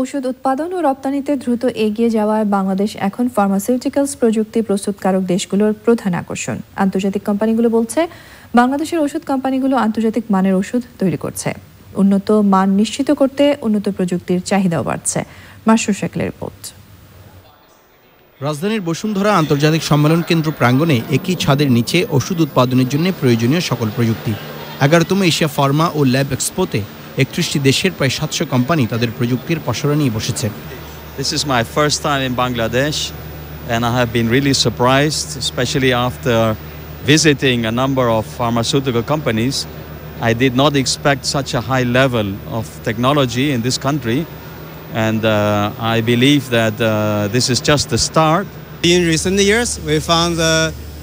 ওষুধ উৎপাদন ও রপ্তানিতে দ্রুত এগিয়ে যাওয়ায় বাংলাদেশ এখন ফার্মাসিউটিক্যালস প্রযুক্তি প্রস্তুতকারক দেশগুলোর প্রধান আকর্ষণ আন্তর্জাতিক কোম্পানিগুলো বলছে বাংলাদেশের ওষুধ কোম্পানিগুলো আন্তর্জাতিক মানের ওষুধ তৈরি করছে উন্নত মান নিশ্চিত করতে উন্নত প্রযুক্তির চাহিদাও বাড়ছে মাসুর শাকলের রিপোর্ট রাজধানীর বসুন্ধরা আন্তর্জাতিক সম্মেলন কেন্দ্র প্রাঙ্গণে একই ছাদের নিচে ওষুধ উৎপাদনের জন্য প্রয়োজনীয় সকল প্রযুক্তি এগারোতম এশিয়া ফার্মা ও ল্যাব এক্সপোতে একত্রিশটি দেশের প্রায় সাতশো কোম্পানি তাদের প্রযুক্তির পসরা নিয়ে বসেছে This is my first time in Bangladesh and I have been really surprised, especially after visiting a number of pharmaceutical companies. I did not expect such a high level of technology in this country and uh, I believe that uh, this is just the start. In recent years, we found the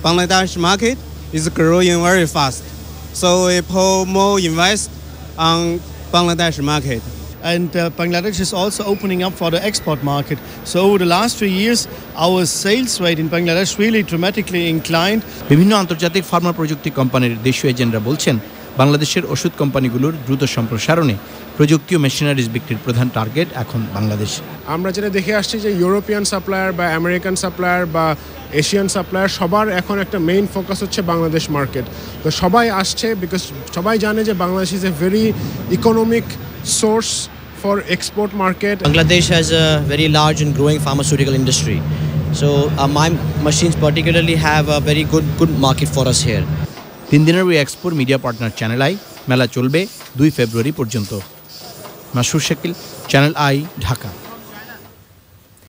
Bangladesh market is growing very fast. So we put more invest on Bangladesh market. And uh, Bangladesh is also opening up for the export market. So over the last three years, our sales rate in Bangladesh really dramatically inclined. বাংলাদেশের ওষুধ কোম্পানিগুলোর দ্রুত সম্প্রসারণে প্রযুক্তি ও machineries বিক্রির প্রধান target এখন বাংলাদেশ আমরা যেটা দেখে আসছি যে ইউরোপিয়ান সাপ্লায়ার বা আমেরিকান সাপ্লায়ার বা এশিয়ান সাপ্লায়ার সবার এখন একটা মেইন ফোকাস হচ্ছে বাংলাদেশ মার্কেট তো সবাই আসছে বিকজ সবাই জানে যে Bangladesh is a very economic source for export market Bangladesh has a very large and growing pharmaceutical industry So uh, my machines particularly have a very good good market for us here. তিন দিনের ওই এক্সপোর media partner channel I মেলা চলবে দুই ফেব্রুয়ারি পর্যন্ত Masur Shakil channel I Dhaka